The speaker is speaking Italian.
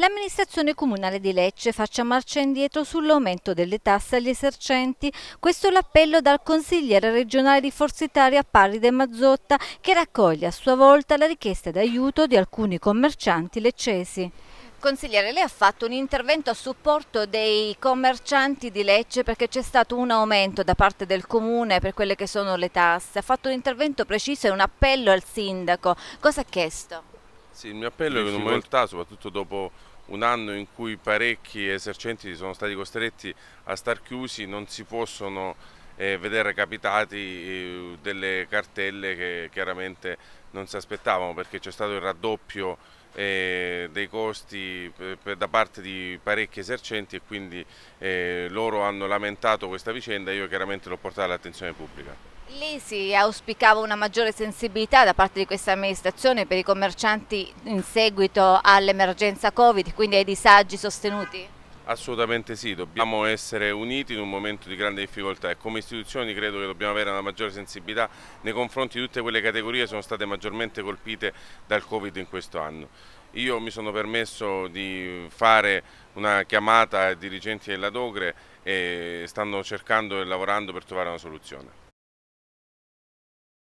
L'amministrazione comunale di Lecce faccia marcia indietro sull'aumento delle tasse agli esercenti. Questo l'appello dal consigliere regionale di Forza Italia Paride Mazzotta che raccoglie a sua volta la richiesta d'aiuto di alcuni commercianti leccesi. Consigliere, lei ha fatto un intervento a supporto dei commercianti di Lecce perché c'è stato un aumento da parte del comune per quelle che sono le tasse. Ha fatto un intervento preciso e un appello al sindaco. Cosa ha chiesto? Sì, il mio appello è che in realtà, soprattutto dopo un anno in cui parecchi esercenti sono stati costretti a star chiusi, non si possono eh, vedere capitati eh, delle cartelle che chiaramente non si aspettavano perché c'è stato il raddoppio eh, dei costi per, per, da parte di parecchi esercenti e quindi eh, loro hanno lamentato questa vicenda e io chiaramente l'ho portata all'attenzione pubblica. Lì si auspicava una maggiore sensibilità da parte di questa amministrazione per i commercianti in seguito all'emergenza Covid, quindi ai disagi sostenuti? Assolutamente sì, dobbiamo essere uniti in un momento di grande difficoltà e come istituzioni credo che dobbiamo avere una maggiore sensibilità nei confronti di tutte quelle categorie che sono state maggiormente colpite dal Covid in questo anno. Io mi sono permesso di fare una chiamata ai dirigenti della Dogre e stanno cercando e lavorando per trovare una soluzione.